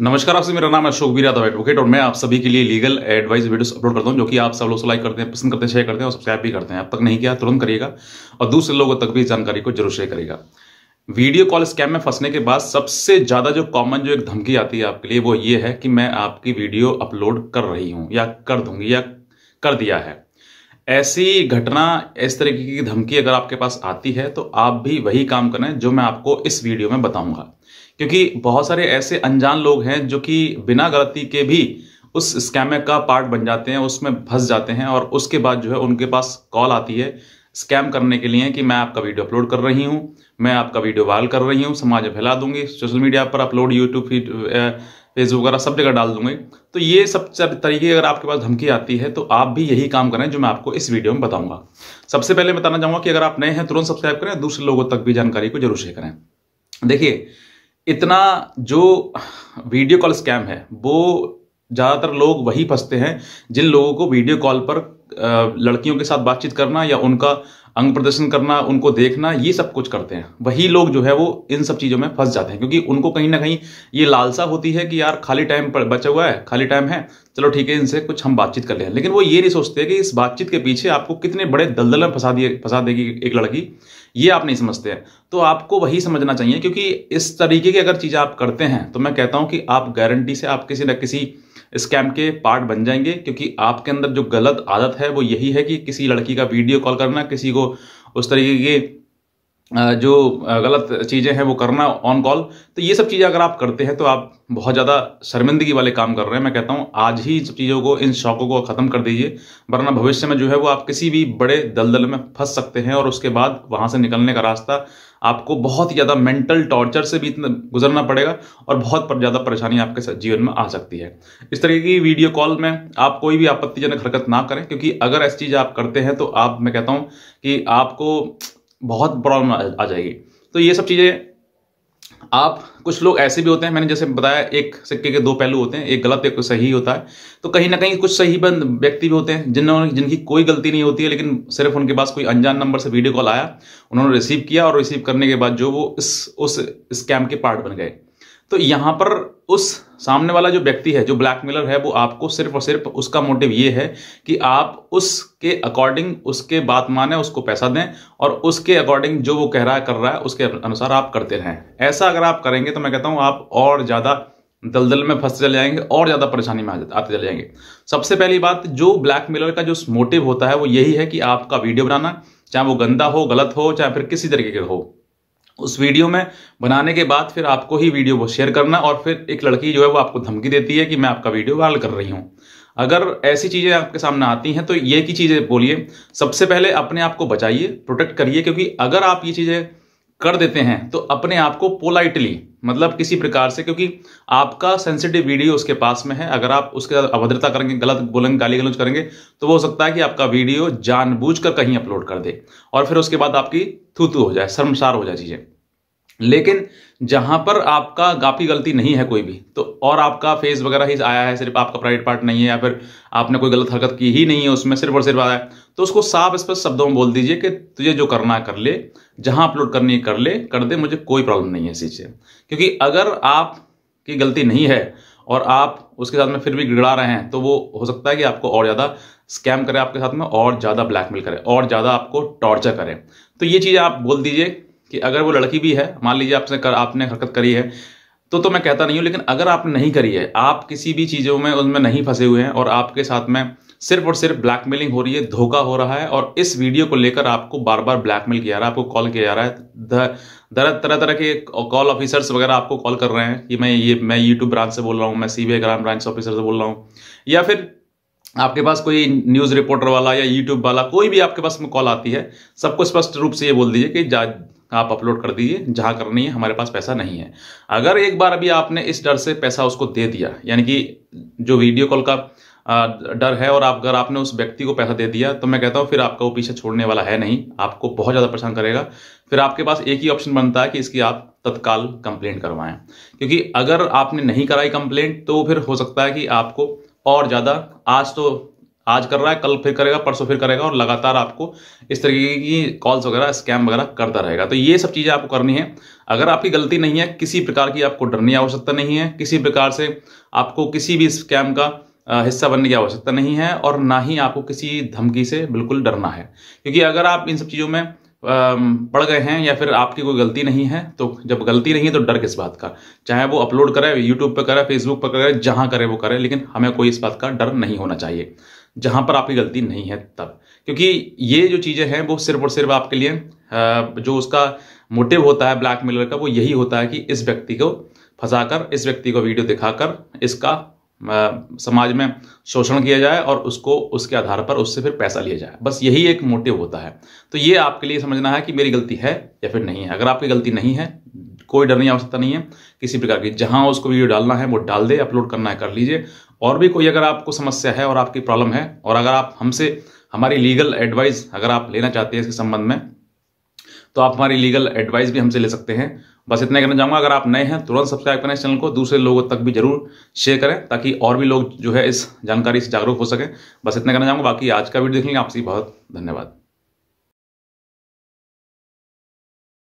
नमस्कार आपसे मेरा नाम अशोक बीरा यादव एडवोकेट और मैं आप सभी के लिए लीगल एडवाइस वीडियोस अपलोड करता हूं जो कि आप सब लोग लाइक करते हैं पसंद करते हैं शेयर करते हैं और सब्सक्राइब भी करते हैं अब तक नहीं किया तुरंत करिएगा और दूसरे लोगों तक भी जानकारी को जरूर शेयर करेगा वीडियो कॉल स्कैम में फंसने के बाद सबसे ज़्यादा जो कॉमन जो एक धमकी आती है आपके लिए वो ये है कि मैं आपकी वीडियो अपलोड कर रही हूँ या कर दूंगी या कर दिया है ऐसी घटना इस तरीके की धमकी अगर आपके पास आती है तो आप भी वही काम करें जो मैं आपको इस वीडियो में बताऊंगा क्योंकि बहुत सारे ऐसे अनजान लोग हैं जो कि बिना गलती के भी उस स्कैमर का पार्ट बन जाते हैं उसमें फंस जाते हैं और उसके बाद जो है उनके पास कॉल आती है स्कैम करने के लिए कि मैं आपका वीडियो अपलोड कर रही हूँ मैं आपका वीडियो वायरल कर रही हूँ समाज फैला दूंगी सोशल मीडिया पर अपलोड यूट्यूब फेसबुक वगैरह सब जगह डाल दूंगी तो ये सब सब तरीके अगर आपके पास धमकी आती है तो आप भी यही काम करें जो मैं आपको इस वीडियो में बताऊंगा सबसे पहले बताना चाहूंगा कि अगर आप नए हैं तुरंत सब्सक्राइब करें दूसरे लोगों तक भी जानकारी को जरूर शेयर करें देखिए इतना जो वीडियो कॉल स्कैम है वो ज़्यादातर लोग वही फंसते हैं जिन लोगों को वीडियो कॉल पर लड़कियों के साथ बातचीत करना या उनका अंग प्रदर्शन करना उनको देखना ये सब कुछ करते हैं वही लोग जो है वो इन सब चीज़ों में फंस जाते हैं क्योंकि उनको कहीं ना कहीं ये लालसा होती है कि यार खाली टाइम पर बचा हुआ है खाली टाइम है चलो ठीक है इनसे कुछ हम बातचीत कर लें लेकिन वो ये नहीं सोचते कि इस बातचीत के पीछे आपको कितने बड़े दलदल में फंसा दिए फंसा देगी एक लड़की ये आप नहीं समझते हैं तो आपको वही समझना चाहिए क्योंकि इस तरीके की अगर चीज़ आप करते हैं तो मैं कहता हूँ कि आप गारंटी से आप किसी न किसी स्कैम के पार्ट बन जाएंगे क्योंकि आपके अंदर जो गलत आदत है वो यही है कि किसी लड़की का वीडियो कॉल करना किसी को उस तरीके की जो गलत चीज़ें हैं वो करना ऑन कॉल तो ये सब चीज़ें अगर आप करते हैं तो आप बहुत ज़्यादा शर्मिंदगी वाले काम कर रहे हैं मैं कहता हूँ आज ही इन सब चीज़ों को इन शौक़ों को ख़त्म कर दीजिए वरना भविष्य में जो है वो आप किसी भी बड़े दलदल में फंस सकते हैं और उसके बाद वहाँ से निकलने का रास्ता आपको बहुत ही ज़्यादा मेंटल टॉर्चर से भी इतना गुजरना पड़ेगा और बहुत पर ज़्यादा परेशानी आपके जीवन में आ सकती है इस तरीके की वीडियो कॉल में आप कोई भी आपत्तिजनक हरकत ना करें क्योंकि अगर ऐसी चीज़ आप करते हैं तो आप मैं कहता हूँ कि आपको बहुत प्रॉब्लम आ जाएगी तो ये सब चीज़ें आप कुछ लोग ऐसे भी होते हैं मैंने जैसे बताया एक सिक्के के दो पहलू होते हैं एक गलत एक सही होता है तो कहीं ना कहीं कुछ सही बंद व्यक्ति भी होते हैं जिन्होंने जिनकी कोई गलती नहीं होती है लेकिन सिर्फ उनके पास कोई अनजान नंबर से वीडियो कॉल आया उन्होंने रिसीव किया और रिसीव करने के बाद जो वो इस उस स्कैम के पार्ट बन गए तो यहाँ पर उस सामने वाला जो व्यक्ति है जो ब्लैकमेलर है वो आपको सिर्फ और सिर्फ उसका मोटिव ये है कि आप उसके अकॉर्डिंग उसके बात माने उसको पैसा दें और उसके अकॉर्डिंग जो वो कह रहा है कर रहा है उसके अनुसार आप करते रहें ऐसा अगर आप करेंगे तो मैं कहता हूँ आप और ज़्यादा दलदल में फंसते चले जाएंगे और ज़्यादा परेशानी में आते चले जाएंगे सबसे पहली बात जो मेलर का जो मोटिव होता है वो यही है कि आपका वीडियो बनाना चाहे वो गंदा हो गलत हो चाहे फिर किसी तरीके का हो उस वीडियो में बनाने के बाद फिर आपको ही वीडियो वो शेयर करना और फिर एक लड़की जो है वो आपको धमकी देती है कि मैं आपका वीडियो वायरल कर रही हूँ अगर ऐसी चीज़ें आपके सामने आती हैं तो ये की चीज़ें बोलिए सबसे पहले अपने आप को बचाइए प्रोटेक्ट करिए क्योंकि अगर आप ये चीज़ें कर देते हैं तो अपने आप को पोलाइटली मतलब किसी प्रकार से क्योंकि आपका सेंसिटिव वीडियो उसके पास में है अगर आप उसके साथ अभद्रता करेंगे गलत बोलेंगे गाली गलौज करेंगे तो वो हो सकता है कि आपका वीडियो जानबूझकर कहीं अपलोड कर दे और फिर उसके बाद आपकी थूतू हो जाए शर्मसार हो जाए चीज़ें लेकिन जहां पर आपका काफ़ी गलती नहीं है कोई भी तो और आपका फेस वगैरह ही आया है सिर्फ आपका प्राइवेट पार्ट नहीं है या फिर आपने कोई गलत हरकत की ही नहीं है उसमें सिर्फ और सिर्फ आया है तो उसको साफ स्पष्ट शब्दों में बोल दीजिए कि तुझे जो करना कर ले जहां अपलोड करनी है कर ले कर दे मुझे कोई प्रॉब्लम नहीं है इस चीज़ से क्योंकि अगर आपकी गलती नहीं है और आप उसके साथ में फिर भी गिड़ा रहे हैं तो वो हो सकता है कि आपको और ज़्यादा स्कैम करे आपके साथ में और ज़्यादा ब्लैकमेल करे और ज़्यादा आपको टॉर्चर करे तो ये चीज़ आप बोल दीजिए कि अगर वो लड़की भी है मान लीजिए आपने कर, आपने हरकत करी है तो तो मैं कहता नहीं हूँ लेकिन अगर आपने नहीं करी है आप किसी भी चीज़ों में उनमें नहीं फंसे हुए हैं और आपके साथ में सिर्फ और सिर्फ ब्लैकमेलिंग हो रही है धोखा हो रहा है और इस वीडियो को लेकर आपको बार बार ब्लैकमेल किया जा रहा है आपको कॉल किया जा रहा है तरह तरह तरह के कॉल ऑफिसर्स वगैरह आपको कॉल कर रहे हैं कि मैं ये मैं यूट्यूब ब्रांच से बोल रहा हूँ मैं सी बी ग्राम ब्रांच ऑफिसर से बोल रहा हूँ या फिर आपके पास कोई न्यूज़ रिपोर्टर वाला या यूट्यूब वाला कोई भी आपके पास में कॉल आती है सबको स्पष्ट रूप से ये बोल दीजिए कि आप अपलोड कर दीजिए जहाँ करनी है हमारे पास पैसा नहीं है अगर एक बार अभी आपने इस डर से पैसा उसको दे दिया यानी कि जो वीडियो कॉल का डर है और आप अगर आपने उस व्यक्ति को पैसा दे दिया तो मैं कहता हूँ फिर आपका वो पीछे छोड़ने वाला है नहीं आपको बहुत ज़्यादा परेशान करेगा फिर आपके पास एक ही ऑप्शन बनता है कि इसकी आप तत्काल कंप्लेंट करवाएं क्योंकि अगर आपने नहीं कराई कंप्लेंट तो फिर हो सकता है कि आपको और ज़्यादा आज तो आज कर रहा है कल फिर करेगा परसों फिर करेगा और लगातार आपको इस तरीके की कॉल्स वगैरह स्कैम वगैरह करता रहेगा तो ये सब चीज़ें आपको करनी है अगर आपकी गलती नहीं है किसी प्रकार की आपको डरने की आवश्यकता नहीं है किसी प्रकार से आपको किसी भी स्कैम का हिस्सा बनने की आवश्यकता नहीं है और ना ही आपको किसी धमकी से बिल्कुल डरना है क्योंकि अगर आप इन सब चीज़ों में पड़ गए हैं या फिर आपकी कोई गलती नहीं है तो जब गलती नहीं है तो डर किस बात का चाहे वो अपलोड करे यूट्यूब पर करे फेसबुक पर करे जहाँ करे वो करे लेकिन हमें कोई इस बात का डर नहीं होना चाहिए जहाँ पर आपकी गलती नहीं है तब क्योंकि ये जो चीज़ें हैं वो सिर्फ और सिर्फ आपके लिए जो उसका मोटिव होता है ब्लैक मिलर का वो यही होता है कि इस व्यक्ति को फंसाकर इस व्यक्ति को वीडियो दिखाकर इसका समाज में शोषण किया जाए और उसको उसके आधार पर उससे फिर पैसा लिया जाए बस यही एक मोटिव होता है तो ये आपके लिए समझना है कि मेरी गलती है या फिर नहीं है अगर आपकी गलती नहीं है कोई डरने की आवश्यकता नहीं है किसी प्रकार की जहां उसको वीडियो डालना है वो डाल दे अपलोड करना है कर लीजिए और भी कोई अगर आपको समस्या है और आपकी प्रॉब्लम है और अगर आप हमसे हमारी लीगल एडवाइस अगर आप लेना चाहते हैं इसके संबंध में तो आप हमारी लीगल एडवाइस भी हमसे ले सकते हैं बस इतना कहना चाहूँगा अगर आप नए हैं तुरंत सब्सक्राइब करें इस चैनल को दूसरे लोगों तक भी जरूर शेयर करें ताकि और भी लोग जो है इस जानकारी से जागरूक हो सकें बस इतना कहना चाहूँगा बाकी आज का वीडियो देख लेंगे आपसे बहुत धन्यवाद